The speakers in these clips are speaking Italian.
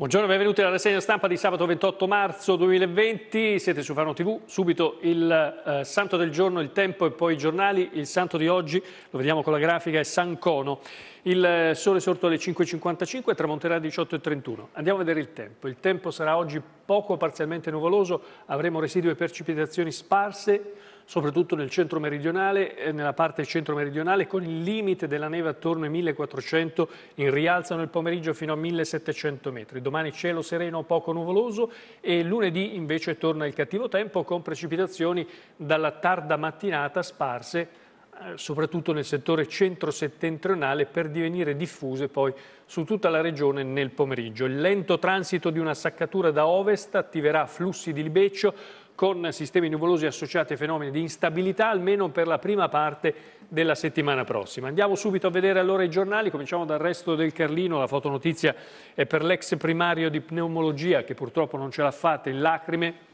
Buongiorno, benvenuti alla rassegna stampa di sabato 28 marzo 2020, siete su Fano TV, subito il eh, santo del giorno, il tempo e poi i giornali, il santo di oggi, lo vediamo con la grafica, è San Cono. Il sole sorto alle 5.55 tramonterà alle 18.31. Andiamo a vedere il tempo. Il tempo sarà oggi poco parzialmente nuvoloso, avremo residui e precipitazioni sparse, soprattutto nel centro meridionale e eh, nella parte centro meridionale, con il limite della neve attorno ai 1400 in rialzo nel pomeriggio fino a 1700 metri. Domani cielo sereno, poco nuvoloso e lunedì invece torna il cattivo tempo con precipitazioni dalla tarda mattinata sparse eh, soprattutto nel settore centro-settentrionale, per divenire diffuse poi su tutta la regione nel pomeriggio. Il lento transito di una saccatura da ovest attiverà flussi di libeccio con sistemi nuvolosi associati a fenomeni di instabilità, almeno per la prima parte della settimana prossima. Andiamo subito a vedere allora i giornali, cominciamo dal resto del Carlino, la fotonotizia è per l'ex primario di pneumologia che purtroppo non ce l'ha fatta in lacrime,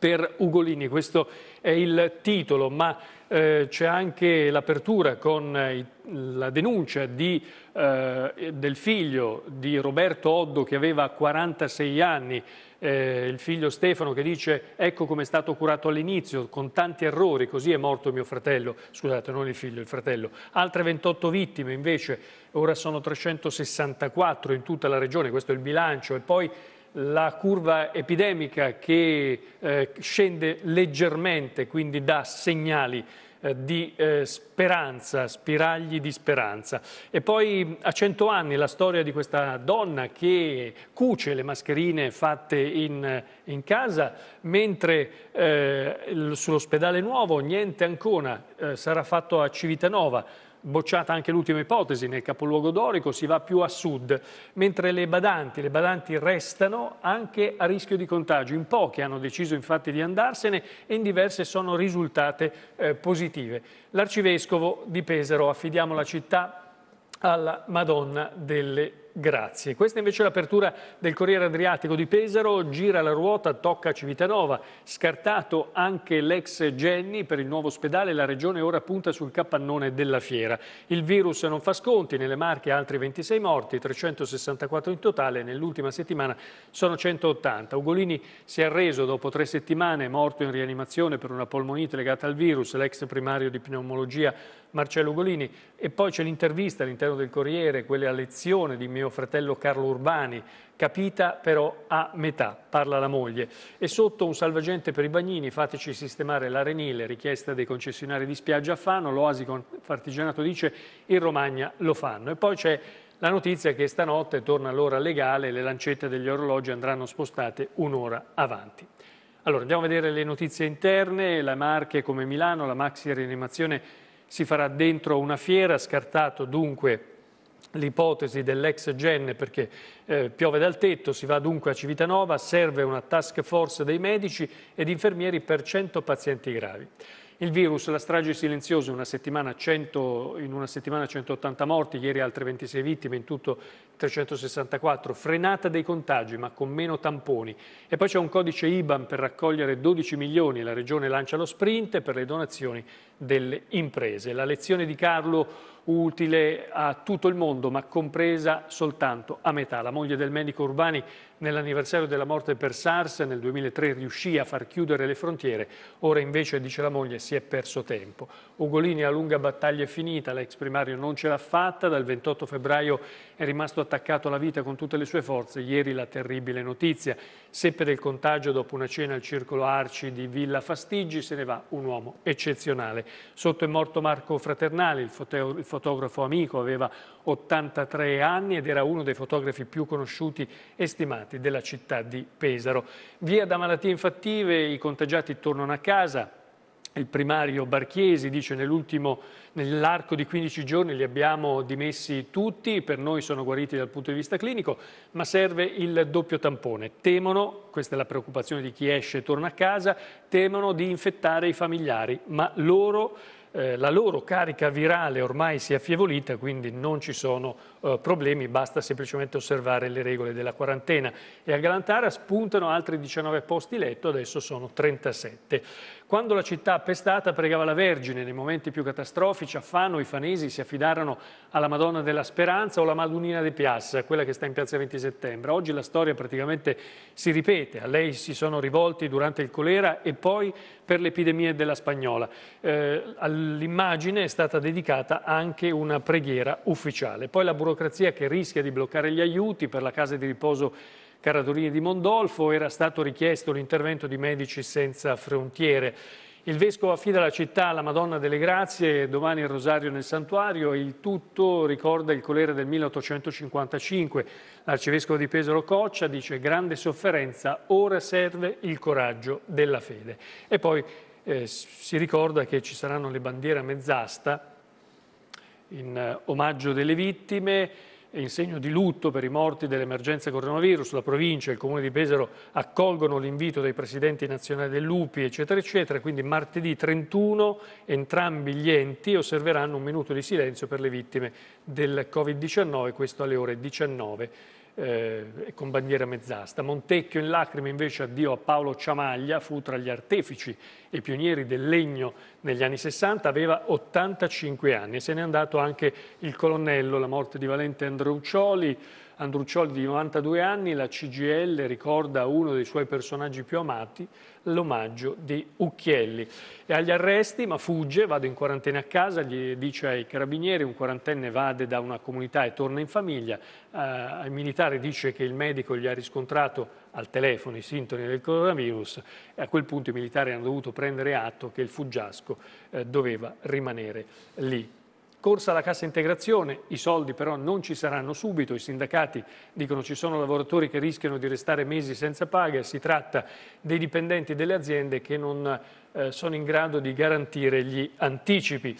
per Ugolini. Questo è il titolo, ma eh, c'è anche l'apertura con eh, la denuncia di, eh, del figlio di Roberto Oddo che aveva 46 anni, eh, il figlio Stefano che dice ecco come è stato curato all'inizio con tanti errori, così è morto mio fratello, scusate non il figlio, il fratello. Altre 28 vittime invece, ora sono 364 in tutta la regione, questo è il bilancio e poi la curva epidemica che eh, scende leggermente, quindi dà segnali eh, di eh, speranza, spiragli di speranza. E poi a cento anni la storia di questa donna che cuce le mascherine fatte in, in casa, mentre eh, sull'ospedale nuovo niente ancora eh, sarà fatto a Civitanova bocciata anche l'ultima ipotesi, nel capoluogo dorico si va più a sud, mentre le badanti, le badanti restano anche a rischio di contagio. In poche hanno deciso infatti di andarsene e in diverse sono risultate eh, positive. L'arcivescovo di Pesaro, affidiamo la città alla Madonna delle grazie. Questa invece è l'apertura del Corriere Adriatico di Pesaro, gira la ruota, tocca Civitanova, scartato anche l'ex Genni per il nuovo ospedale, la regione ora punta sul capannone della fiera. Il virus non fa sconti, nelle Marche altri 26 morti, 364 in totale, nell'ultima settimana sono 180. Ugolini si è arreso dopo tre settimane, morto in rianimazione per una polmonite legata al virus, l'ex primario di pneumologia Marcello Ugolini e poi c'è l'intervista all'interno del Corriere, quelle a lezione di mio fratello Carlo Urbani, capita però a metà, parla la moglie. E sotto un salvagente per i bagnini, fateci sistemare l'arenile, richiesta dei concessionari di spiaggia a Fano, l'Oasi Fartigianato dice in Romagna lo fanno. E poi c'è la notizia che stanotte torna l'ora legale le lancette degli orologi andranno spostate un'ora avanti. Allora, andiamo a vedere le notizie interne, la Marche come Milano, la maxi rianimazione si farà dentro una fiera, scartato dunque l'ipotesi dell'ex gen perché eh, piove dal tetto, si va dunque a Civitanova, serve una task force dei medici ed infermieri per 100 pazienti gravi. Il virus, la strage silenziosa, una 100, in una settimana 180 morti, ieri altre 26 vittime, in tutto 364, frenata dei contagi ma con meno tamponi. E poi c'è un codice IBAN per raccogliere 12 milioni, la Regione lancia lo sprint per le donazioni delle imprese. La lezione di Carlo utile a tutto il mondo ma compresa soltanto a metà. La moglie del medico Urbani Nell'anniversario della morte per SARS nel 2003 riuscì a far chiudere le frontiere, ora invece, dice la moglie, si è perso tempo. Ugolini a lunga battaglia è finita, l'ex primario non ce l'ha fatta, dal 28 febbraio è rimasto attaccato alla vita con tutte le sue forze, ieri la terribile notizia. Seppe del contagio dopo una cena al circolo Arci di Villa Fastiggi, se ne va un uomo eccezionale. Sotto è morto Marco Fraternali, il, foto il fotografo amico, aveva 83 anni ed era uno dei fotografi più conosciuti e stimati parti della città di Pesaro. Via da malattie infattive, i contagiati tornano a casa, il primario Barchiesi dice nell'ultimo, nell'arco di 15 giorni li abbiamo dimessi tutti, per noi sono guariti dal punto di vista clinico, ma serve il doppio tampone. Temono, questa è la preoccupazione di chi esce e torna a casa, temono di infettare i familiari, ma loro eh, la loro carica virale ormai si è affievolita, quindi non ci sono eh, problemi, basta semplicemente osservare le regole della quarantena. E a Galantara spuntano altri 19 posti letto, adesso sono 37. Quando la città appestata pregava la Vergine, nei momenti più catastrofici, a Fano i fanesi si affidarono alla Madonna della Speranza o alla Madunina di Piazza, quella che sta in piazza 20 settembre. Oggi la storia praticamente si ripete, a lei si sono rivolti durante il colera e poi per l'epidemia della spagnola. Eh, all'immagine è stata dedicata anche una preghiera ufficiale. Poi la burocrazia che rischia di bloccare gli aiuti per la casa di riposo Caradorie di Mondolfo era stato richiesto l'intervento di Medici Senza Frontiere. Il Vescovo affida la città alla Madonna delle Grazie, domani il rosario nel santuario, il tutto ricorda il colere del 1855. L'arcivescovo di Pesaro Coccia dice grande sofferenza, ora serve il coraggio della fede. E poi eh, si ricorda che ci saranno le bandiere a mezz'asta in eh, omaggio delle vittime, in segno di lutto per i morti dell'emergenza coronavirus, la provincia e il comune di Pesaro accolgono l'invito dei presidenti nazionali del Lupi, eccetera, eccetera. Quindi martedì 31 entrambi gli enti osserveranno un minuto di silenzio per le vittime del Covid-19, questo alle ore 19. Eh, con bandiera mezzasta. Montecchio in lacrime invece addio a Paolo Ciamaglia, fu tra gli artefici i pionieri del legno negli anni 60, aveva 85 anni e se n'è andato anche il colonnello, la morte di Valente Andruccioli, Andruccioli di 92 anni, la CGL ricorda uno dei suoi personaggi più amati, l'omaggio di Ucchielli. E agli arresti, ma fugge, vado in quarantena a casa, gli dice ai carabinieri, un quarantenne vade da una comunità e torna in famiglia, eh, ai militari dice che il medico gli ha riscontrato al telefono i sintomi del coronavirus e a quel punto i militari hanno dovuto prendere atto che il fuggiasco eh, doveva rimanere lì. Corsa alla cassa integrazione, i soldi però non ci saranno subito, i sindacati dicono ci sono lavoratori che rischiano di restare mesi senza paga, si tratta dei dipendenti delle aziende che non eh, sono in grado di garantire gli anticipi.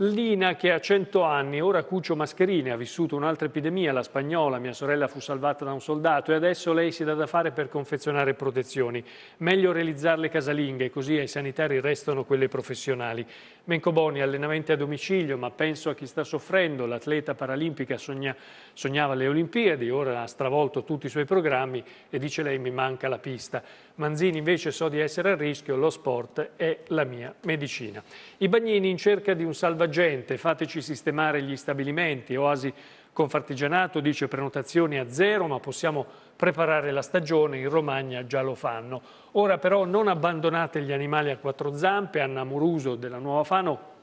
Lina che ha 100 anni, ora cucio Mascherine, ha vissuto un'altra epidemia, la spagnola, mia sorella fu salvata da un soldato e adesso lei si dà da fare per confezionare protezioni. Meglio realizzarle casalinghe, così ai sanitari restano quelle professionali. Menco Boni, allenamenti a domicilio, ma penso a chi sta soffrendo. L'atleta paralimpica sogna, sognava le Olimpiadi, ora ha stravolto tutti i suoi programmi e dice lei mi manca la pista. Manzini invece so di essere a rischio, lo sport è la mia medicina. I bagnini in cerca di un salvataggio gente, fateci sistemare gli stabilimenti, Oasi Confartigianato dice prenotazioni a zero, ma possiamo preparare la stagione, in Romagna già lo fanno. Ora però non abbandonate gli animali a quattro zampe, Anna Muruso della Nuova Fano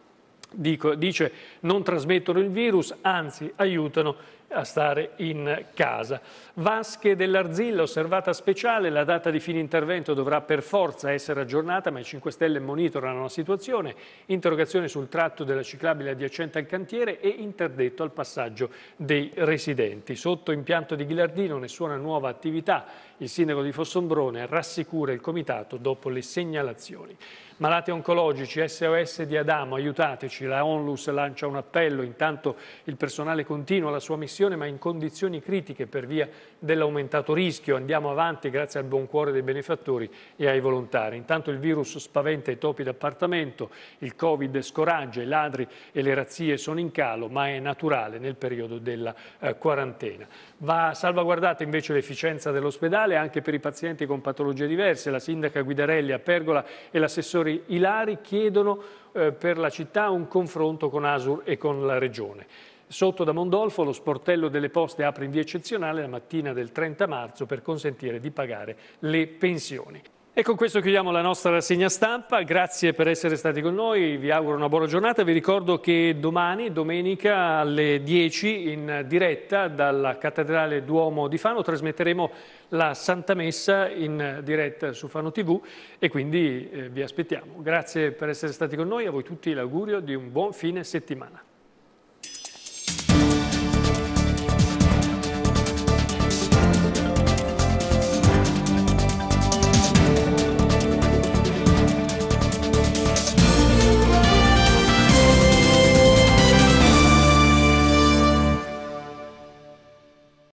dico, dice non trasmettono il virus, anzi aiutano a stare in casa. Vasche dell'Arzilla, osservata speciale, la data di fine intervento dovrà per forza essere aggiornata, ma i 5 Stelle monitorano la situazione, interrogazione sul tratto della ciclabile adiacente al cantiere e interdetto al passaggio dei residenti. Sotto impianto di Ghilardino nessuna nuova attività, il sindaco di Fossombrone rassicura il comitato dopo le segnalazioni. Malati oncologici, SOS di Adamo, aiutateci, la ONLUS lancia un appello, intanto il personale continua la sua missione recessione ma in condizioni critiche per via dell'aumentato rischio. Andiamo avanti grazie al buon cuore dei benefattori e ai volontari. Intanto il virus spaventa i topi d'appartamento, il Covid scoraggia, i ladri e le razzie sono in calo ma è naturale nel periodo della eh, quarantena. Va salvaguardata invece l'efficienza dell'ospedale anche per i pazienti con patologie diverse. La sindaca Guidarelli a Pergola e l'assessore Ilari chiedono eh, per la città un confronto con Asur e con la Regione. Sotto da Mondolfo lo sportello delle poste apre in via eccezionale la mattina del 30 marzo per consentire di pagare le pensioni. E con questo chiudiamo la nostra rassegna stampa, grazie per essere stati con noi, vi auguro una buona giornata, vi ricordo che domani, domenica alle 10 in diretta dalla Cattedrale Duomo di Fano trasmetteremo la Santa Messa in diretta su Fano TV e quindi eh, vi aspettiamo. Grazie per essere stati con noi, a voi tutti l'augurio di un buon fine settimana.